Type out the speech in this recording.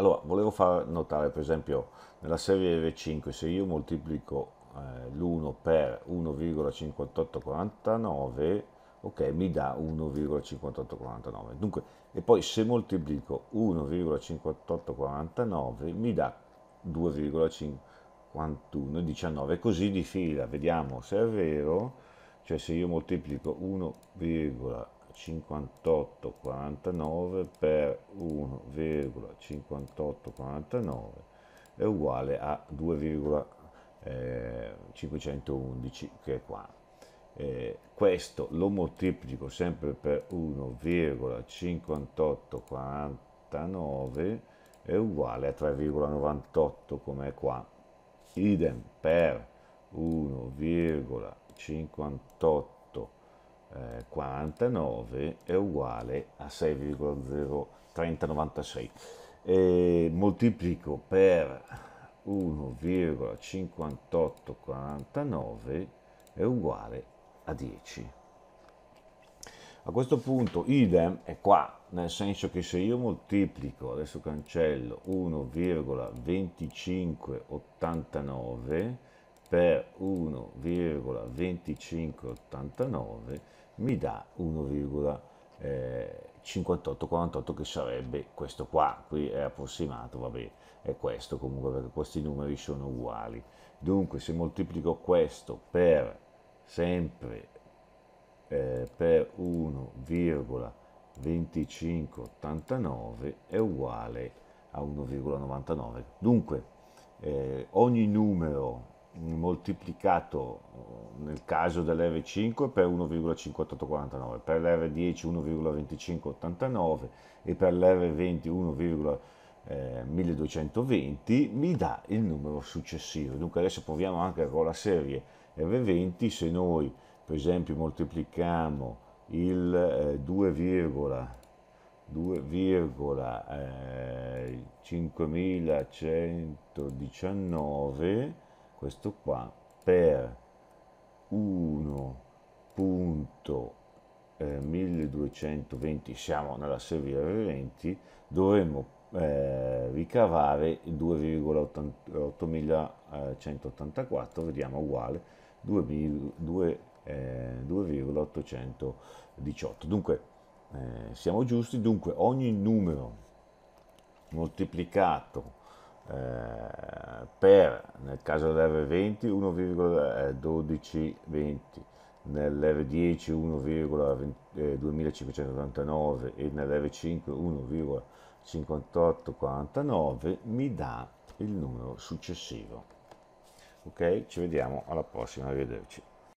Allora, volevo far notare, per esempio, nella serie R5, se io moltiplico eh, l'1 per 1,5849, ok, mi dà 1,5849. Dunque, e poi se moltiplico 1,5849, mi dà 2,5119, così di fila. Vediamo se è vero, cioè se io moltiplico 1,5849 per 1, 2,5849 è uguale a 2,511 eh, che è qua. Eh, questo lo moltiplico sempre per 1,5849 è uguale a 3,98 come è qua. Idem per 1,58 49 eh, è uguale a 6,03096 e moltiplico per 1,5849 è uguale a 10 a questo punto idem è qua nel senso che se io moltiplico adesso cancello 1,2589 per 1,2589 mi dà 1,5848 che sarebbe questo qua, qui è approssimato, vabbè, è questo comunque perché questi numeri sono uguali. Dunque se moltiplico questo per sempre eh, per 1,2589 è uguale a 1,99. Dunque eh, ogni numero moltiplicato eh, nel caso dell'R5 per 1,5849, per l'R10 1,2589 e per l'R20 1,220 eh, mi dà il numero successivo. Dunque adesso proviamo anche con la serie R20, se noi per esempio moltiplichiamo il 2,5119 eh, questo qua per 1.1220 eh, siamo nella serie 20 dovremmo eh, ricavare 2,8184 eh, vediamo uguale 2,818 eh, dunque eh, siamo giusti dunque ogni numero moltiplicato eh, per nel caso dell'R20 1,1220 nell'R10 1,2589 e nell'R5 1,5849 mi dà il numero successivo ok ci vediamo alla prossima arrivederci